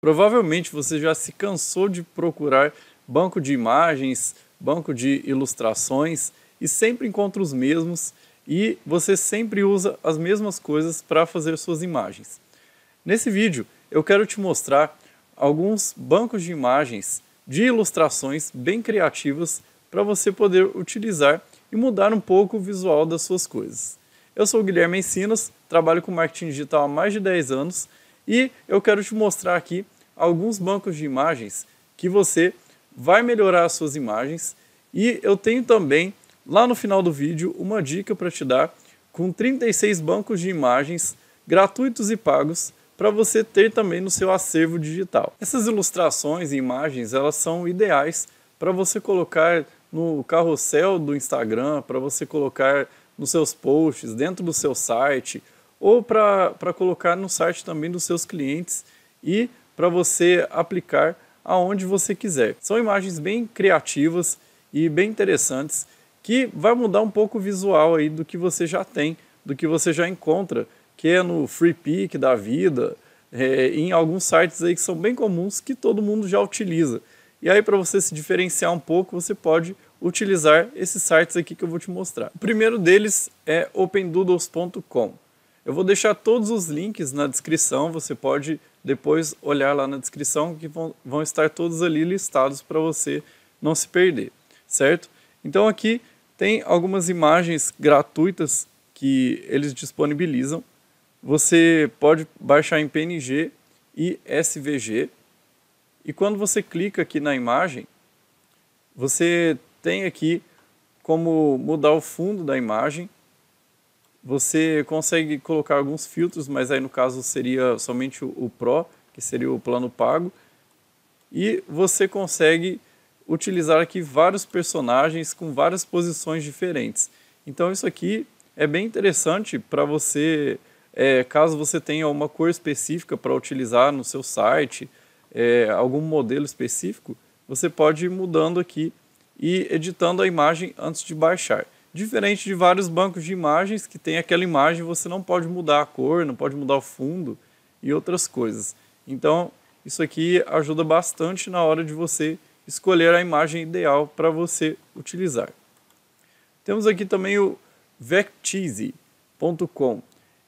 Provavelmente você já se cansou de procurar banco de imagens, banco de ilustrações e sempre encontra os mesmos e você sempre usa as mesmas coisas para fazer suas imagens. Nesse vídeo eu quero te mostrar alguns bancos de imagens de ilustrações bem criativas para você poder utilizar e mudar um pouco o visual das suas coisas. Eu sou o Guilherme Encinas, trabalho com marketing digital há mais de 10 anos e eu quero te mostrar aqui alguns bancos de imagens que você vai melhorar as suas imagens. E eu tenho também, lá no final do vídeo, uma dica para te dar com 36 bancos de imagens gratuitos e pagos para você ter também no seu acervo digital. Essas ilustrações e imagens, elas são ideais para você colocar no carrossel do Instagram, para você colocar nos seus posts, dentro do seu site, ou para colocar no site também dos seus clientes e para você aplicar aonde você quiser. São imagens bem criativas e bem interessantes que vai mudar um pouco o visual aí do que você já tem, do que você já encontra, que é no Free Pick da vida, é, em alguns sites aí que são bem comuns que todo mundo já utiliza. E aí para você se diferenciar um pouco, você pode utilizar esses sites aqui que eu vou te mostrar. O primeiro deles é opendoodles.com. Eu vou deixar todos os links na descrição, você pode depois olhar lá na descrição que vão, vão estar todos ali listados para você não se perder, certo? Então aqui tem algumas imagens gratuitas que eles disponibilizam. Você pode baixar em PNG e SVG. E quando você clica aqui na imagem, você tem aqui como mudar o fundo da imagem você consegue colocar alguns filtros, mas aí no caso seria somente o, Pro, que seria o plano pago. E você consegue utilizar aqui vários personagens com várias posições diferentes. Então isso aqui é bem interessante para você, é, caso você tenha uma cor específica para utilizar no seu site, é, algum modelo específico, você pode ir mudando aqui e editando a imagem antes de baixar. Diferente de vários bancos de imagens que tem aquela imagem, você não pode mudar a cor, não pode mudar o fundo e outras coisas. Então, isso aqui ajuda bastante na hora de você escolher a imagem ideal para você utilizar. Temos aqui também o Vectize.com.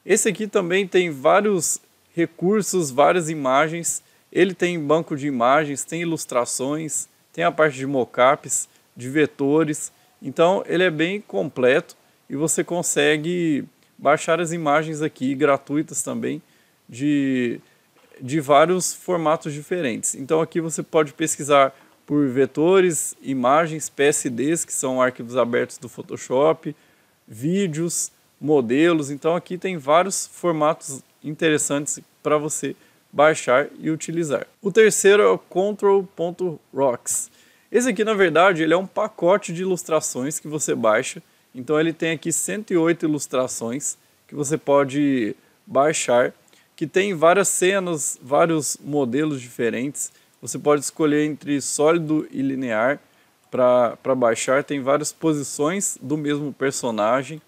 Esse aqui também tem vários recursos, várias imagens. Ele tem banco de imagens, tem ilustrações, tem a parte de mockups, de vetores. Então ele é bem completo e você consegue baixar as imagens aqui gratuitas também de, de vários formatos diferentes. Então aqui você pode pesquisar por vetores, imagens, PSDs, que são arquivos abertos do Photoshop, vídeos, modelos. Então aqui tem vários formatos interessantes para você baixar e utilizar. O terceiro é o control.rocks. Esse aqui, na verdade, ele é um pacote de ilustrações que você baixa. Então ele tem aqui 108 ilustrações que você pode baixar, que tem várias cenas, vários modelos diferentes. Você pode escolher entre sólido e linear para baixar. Tem várias posições do mesmo personagem.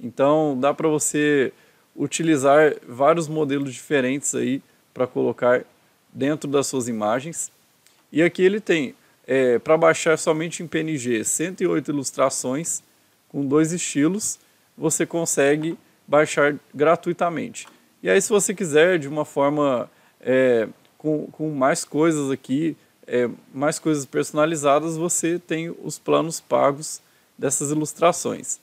Então dá para você utilizar vários modelos diferentes aí para colocar dentro das suas imagens. E aqui ele tem é, para baixar somente em PNG 108 ilustrações com dois estilos, você consegue baixar gratuitamente. E aí, se você quiser, de uma forma é, com, com mais coisas aqui, é, mais coisas personalizadas, você tem os planos pagos dessas ilustrações.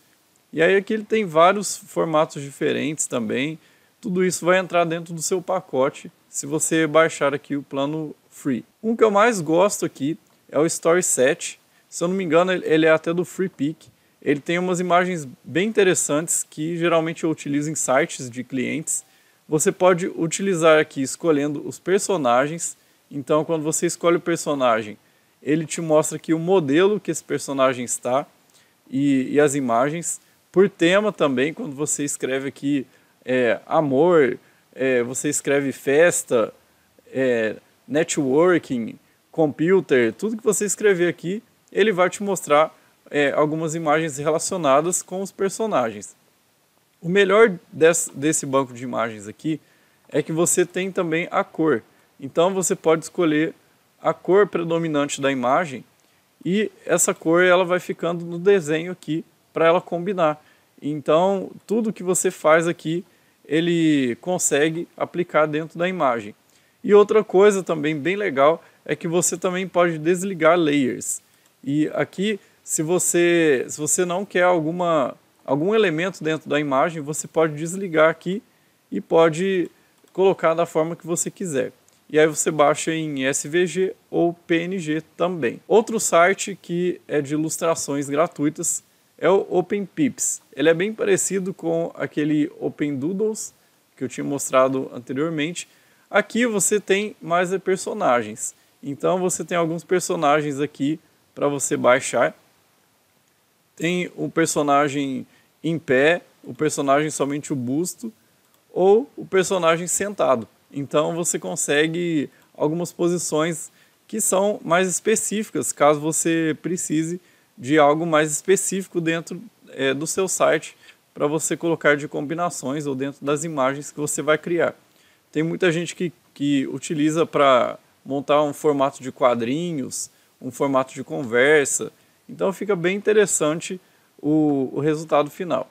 E aí aqui ele tem vários formatos diferentes também. Tudo isso vai entrar dentro do seu pacote se você baixar aqui o plano free. Um que eu mais gosto aqui é o Story 7. Se eu não me engano, ele é até do Free Pick. Ele tem umas imagens bem interessantes que geralmente eu utilizo em sites de clientes. Você pode utilizar aqui escolhendo os personagens. Então, quando você escolhe o personagem, ele te mostra aqui o modelo que esse personagem está e, e as imagens. Por tema também, quando você escreve aqui é, amor, é, você escreve festa, é, networking, computer, tudo que você escrever aqui, ele vai te mostrar é, algumas imagens relacionadas com os personagens. O melhor desse, desse banco de imagens aqui é que você tem também a cor. Então você pode escolher a cor predominante da imagem e essa cor ela vai ficando no desenho aqui para ela combinar. Então tudo que você faz aqui ele consegue aplicar dentro da imagem. E outra coisa também bem legal é que você também pode desligar layers. E aqui, se você, se você não quer alguma, algum elemento dentro da imagem, você pode desligar aqui e pode colocar da forma que você quiser. E aí você baixa em SVG ou PNG também. Outro site que é de ilustrações gratuitas é o OpenPips. Ele é bem parecido com aquele OpenDoodles que eu tinha mostrado anteriormente. Aqui você tem mais personagens. Então você tem alguns personagens aqui para você baixar. Tem o personagem em pé, o personagem somente o busto ou o personagem sentado. Então você consegue algumas posições que são mais específicas, caso você precise de algo mais específico dentro é, do seu site para você colocar de combinações ou dentro das imagens que você vai criar. Tem muita gente que, que utiliza para montar um formato de quadrinhos, um formato de conversa. Então fica bem interessante o, o resultado final.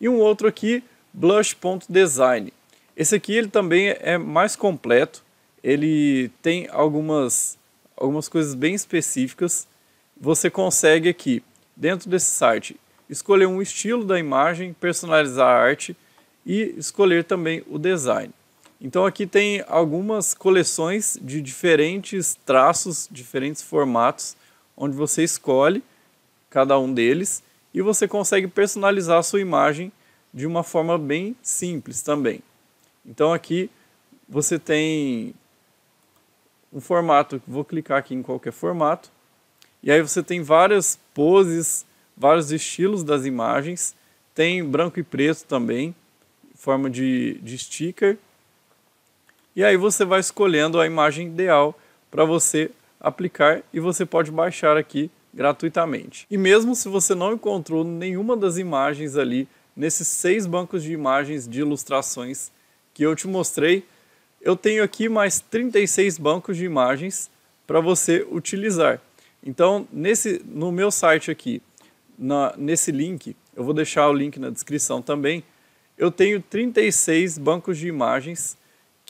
E um outro aqui, blush.design. Esse aqui ele também é mais completo, ele tem algumas, algumas coisas bem específicas. Você consegue aqui, dentro desse site, escolher um estilo da imagem, personalizar a arte e escolher também o design. Então aqui tem algumas coleções de diferentes traços, diferentes formatos, onde você escolhe cada um deles e você consegue personalizar a sua imagem de uma forma bem simples também. Então aqui você tem um formato, vou clicar aqui em qualquer formato, e aí você tem várias poses, vários estilos das imagens, tem branco e preto também, forma de, de sticker, e aí você vai escolhendo a imagem ideal para você aplicar e você pode baixar aqui gratuitamente. E mesmo se você não encontrou nenhuma das imagens ali nesses seis bancos de imagens de ilustrações que eu te mostrei, eu tenho aqui mais 36 bancos de imagens para você utilizar. Então, nesse, no meu site aqui, na, nesse link, eu vou deixar o link na descrição também, eu tenho 36 bancos de imagens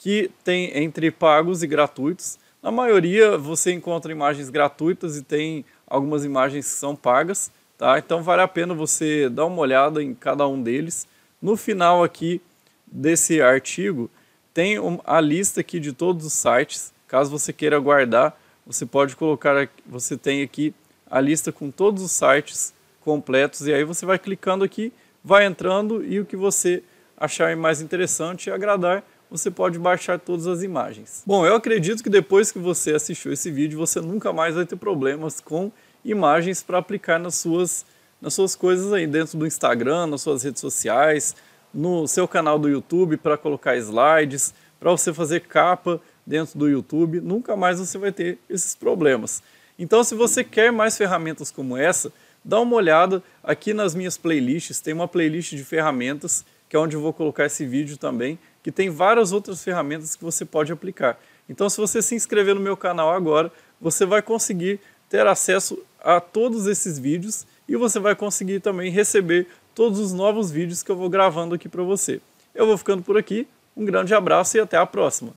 que tem entre pagos e gratuitos. Na maioria você encontra imagens gratuitas e tem algumas imagens que são pagas, tá? Então vale a pena você dar uma olhada em cada um deles. No final aqui desse artigo tem a lista aqui de todos os sites. Caso você queira guardar, você pode colocar, você tem aqui a lista com todos os sites completos e aí você vai clicando aqui, vai entrando e o que você achar mais interessante e agradar você pode baixar todas as imagens. Bom, eu acredito que depois que você assistiu esse vídeo, você nunca mais vai ter problemas com imagens para aplicar nas suas, nas suas coisas aí, dentro do Instagram, nas suas redes sociais, no seu canal do YouTube para colocar slides, para você fazer capa dentro do YouTube, nunca mais você vai ter esses problemas. Então, se você quer mais ferramentas como essa, dá uma olhada aqui nas minhas playlists, tem uma playlist de ferramentas, que é onde eu vou colocar esse vídeo também, que tem várias outras ferramentas que você pode aplicar. Então, se você se inscrever no meu canal agora, você vai conseguir ter acesso a todos esses vídeos e você vai conseguir também receber todos os novos vídeos que eu vou gravando aqui para você. Eu vou ficando por aqui, um grande abraço e até a próxima!